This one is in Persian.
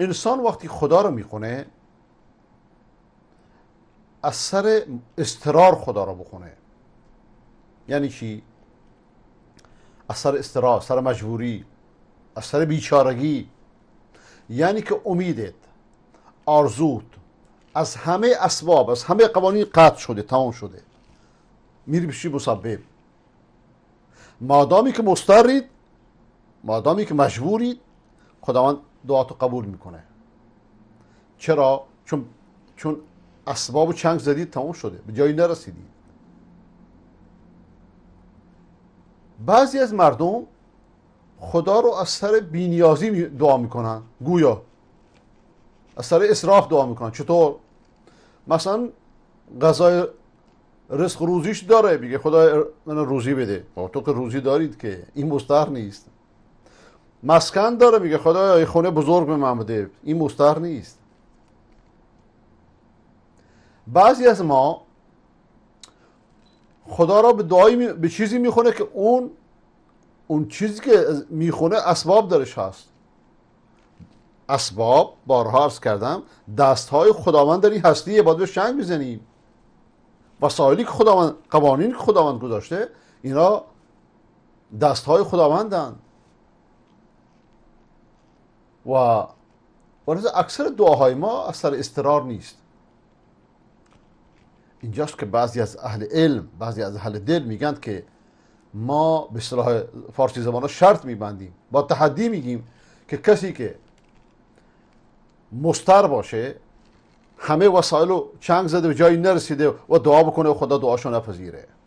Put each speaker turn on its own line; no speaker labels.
انسان وقتی خدا رو میخونه از سر استرار خدا رو بخونه یعنی چی؟ از سر استرار، سر مجبوری از سر بیچارگی یعنی که امیدت آرزوت از همه اسباب از همه قوانین قطع شده تمام شده میری بشی مسبب مادامی که مسترید مادامی که مجبورید خداوند دعاتو قبول میکنه چرا چون چون اسباب و چنگ زدید تموم شده به جایی نرسیدید بعضی از مردم خدا رو از سر بینیازی دعا میکنن گویا از سر اصراف دعا میکنن چطور مثلا غذای رزق روزیش داره میگه خدا من روزی بده خب تو که روزی دارید که این مستحق نیست مسکن داره میگه خدایا ای خونه بزرگ به من بده این مستر نیست بعضی از ما خدا را به دعایی به چیزی میخونه که اون اون چیزی که میخونه اسباب درش هست اسباب بارها عرض کردم دستهای خداوند در این هستیه باید به شنگ بزنیم وسایلی که خداوند قوانین که خداوند گذاشته اینا دستهای خداوندند و ولذا اکثر دعاهای ما اثر استرار نیست اینجاست که بعضی از اهل علم بعضی از اهل دل میگند که ما به صلاح فارسی زبان شرط میبندیم با تحدی میگیم که کسی که مستر باشه همه وسایل رو چنگ زده به جایی نرسیده و دعا بکنه و خدا دعاشو نپذیره